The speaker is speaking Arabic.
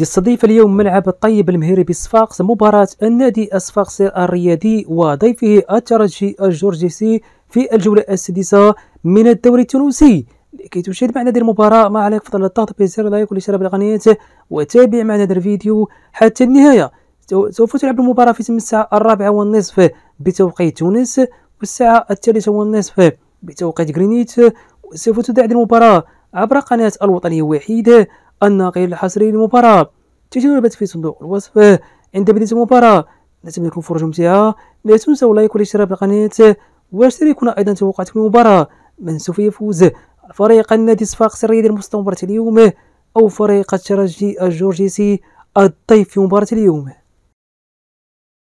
يستضيف اليوم ملعب الطيب المهيري بصفاقس مباراة النادي الصفاقسي الرياضي وضيفه الترجي الجورجيسي في الجولة السادسة من الدوري التونسي لكي تشاهد معنا هذه المباراة ما عليك فضل الضغط بزر لايك والاشتراك بالقناة وتابع معنا هذا الفيديو حتى النهاية سوف تلعب المباراة في تم الساعة الرابعة والنصف بتوقيت تونس والساعة الثالثة والنصف بتوقيت غرينيت وسوف تذاع المباراة عبر قناة الوطنية الوحيدة الناقل الحصري للمباراة تجنبت في صندوق الوصف عند بداية المباراة لا تملكوا فرجة ممتعة لا تنسوا اللايك والاشتراك بالقناة واشتركونا أيضا توقعات المباراة من سوف يفوز فريق النادي صفاقس السرية المستمرة اليوم أو فريق الترجي الجورجيسي الضيف في مباراة اليوم